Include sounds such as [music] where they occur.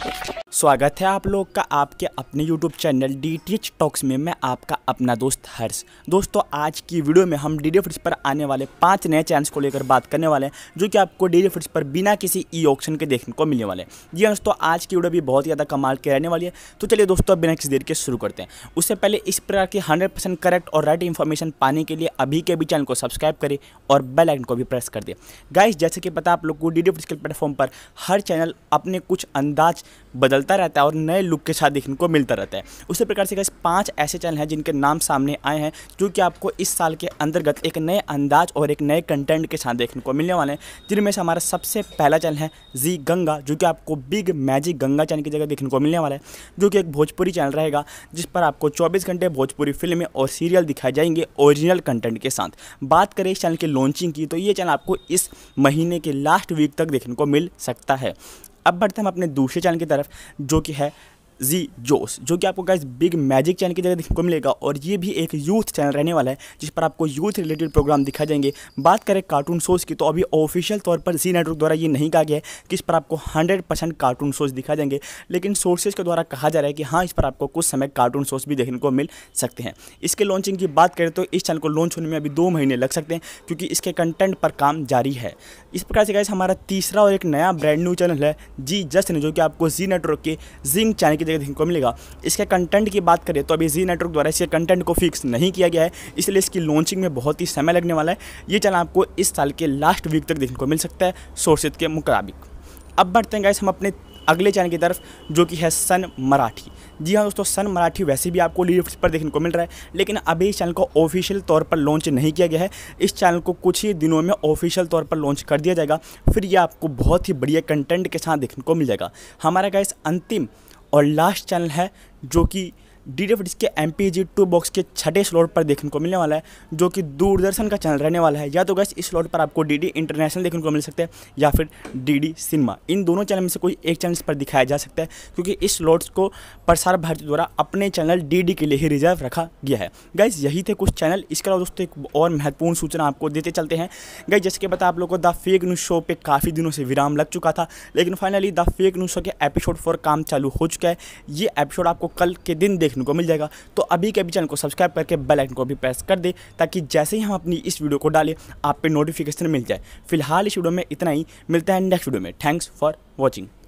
Thank [laughs] you. स्वागत है आप लोग का आपके अपने YouTube channel D T H talks में मैं आपका अपना दोस्त हर्ष दोस्तों आज की वीडियो में हम डी डी पर आने वाले पांच नए चैनल्स को लेकर बात करने वाले हैं जो कि आपको डी डी पर बिना किसी ई ऑप्शन के देखने को मिलने वाले हैं जी हाँ दोस्तों आज की वीडियो भी बहुत ज़्यादा कमाल के रहने वाली है तो चलिए दोस्तों बिना किसी देर के शुरू करते हैं उससे पहले इस प्रकार की हंड्रेड करेक्ट और राइट इन्फॉर्मेशन पाने के लिए अभी के भी चैनल को सब्सक्राइब करें और बेलाइकन को भी प्रेस कर दें गाइस जैसे कि पता आप लोग को डी डी के प्लेटफॉर्म पर हर चैनल अपने कुछ अंदाज बदल बदलता रहता है और नए लुक के साथ देखने को मिलता रहता है उसी प्रकार से गैस पाँच ऐसे चैनल हैं जिनके नाम सामने आए हैं जो कि आपको इस साल के अंतर्गत एक नए अंदाज और एक नए कंटेंट के साथ देखने को मिलने वाले हैं जिनमें से हमारा सबसे पहला चैनल है जी गंगा जो कि आपको बिग मैजिक गंगा चैनल की जगह देखने को मिलने वाला है जो कि एक भोजपुरी चैनल रहेगा जिस पर आपको चौबीस घंटे भोजपुरी फिल्में और सीरियल दिखाए जाएंगे ओरिजिनल कंटेंट के साथ बात करें इस चैनल की लॉन्चिंग की तो ये चैनल आपको इस महीने के लास्ट वीक तक देखने को मिल सकता है अब बढ़ते हम अपने दूसरे चैनल की तरफ जो कि है जी जोस जो कि आपको गाइज बिग मैजिक चैनल की जगह देखने को मिलेगा और ये भी एक यूथ चैनल रहने वाला है जिस पर आपको यूथ रिलेटेड प्रोग्राम दिखाए जाएंगे बात करें कार्टून शोज़ की तो अभी ऑफिशियल तौर पर जी नेटवर्क द्वारा ये नहीं कहा गया है कि इस पर आपको हंड्रेड परसेंट कार्टून शोज़ दिखाए जाएंगे लेकिन सोर्सेज के द्वारा कहा जा रहा है कि हाँ इस पर आपको कुछ समय कार्टून शोज़ भी देखने को मिल सकते हैं इसके लॉन्चिंग की बात करें तो इस चैनल को लॉन्च होने में अभी दो महीने लग सकते हैं क्योंकि इसके कंटेंट पर काम जारी है इस प्रकार से गाइज हमारा तीसरा और एक नया ब्रांड न्यू चैनल है जी जस्ट जो कि आपको जी नेटवर्क के जिंग चैनल की जगह देखने को मिलेगा इसके कंटेंट की बात करें तो अभी जी नेटवर्क द्वारा इसके कंटेंट को फिक्स नहीं किया गया है इसलिए इसकी लॉन्चिंग में बहुत ही समय लगने वाला है ये चैनल आपको इस साल के लास्ट वीक तक देखने को मिल सकता है सोर्सेज के मुताबिक अब बढ़ते हैं गाइस हम अपने अगले चैनल की तरफ जो कि है सन मराठी जी हाँ दोस्तों सन मराठी वैसे भी आपको लिफ्ट पर देखने को मिल रहा है लेकिन अभी इस चैनल को ऑफिशियल तौर पर लॉन्च नहीं किया गया है इस चैनल को कुछ ही दिनों में ऑफिशियल तौर पर लॉन्च कर दिया जाएगा फिर ये आपको बहुत ही बढ़िया कंटेंट के साथ देखने को मिल जाएगा हमारा गैस अंतिम और लास्ट चैनल है जो कि डी डी के M P G two box के छठे स्लॉट पर देखने को मिलने वाला है जो कि दूरदर्शन का चैनल रहने वाला है या तो गैस इस स्लॉट पर आपको डी डी इंटरनेशनल देखने को मिल सकता है या फिर डी डी सिनेमा इन दोनों चैनल में से कोई एक चैनल पर दिखाया जा सकता है क्योंकि इस स्लॉट्स को प्रसार भारती द्वारा अपने चैनल डी डी के लिए ही रिजर्व रखा गया है गैस यही थे कुछ चैनल इसके अलावा दोस्तों एक और महत्वपूर्ण सूचना आपको देते चलते हैं गैस जैसे कि पता आप लोगों को द फेक न्यूज़ शो पर काफ़ी दिनों से विराम लग चुका था लेकिन finally the fake news show के एपिसोड फॉर काम चालू हो चुका है ये एपिसोड आपको कल के दिन देख देखने को मिल जाएगा तो अभी के अभी चैनल को सब्सक्राइब करके बेल आइकन को भी प्रेस कर दे ताकि जैसे ही हम अपनी इस वीडियो को डालें आप पे नोटिफिकेशन मिल जाए फिलहाल इस वीडियो में इतना ही मिलता है नेक्स्ट वीडियो में थैंक्स फॉर वॉचिंग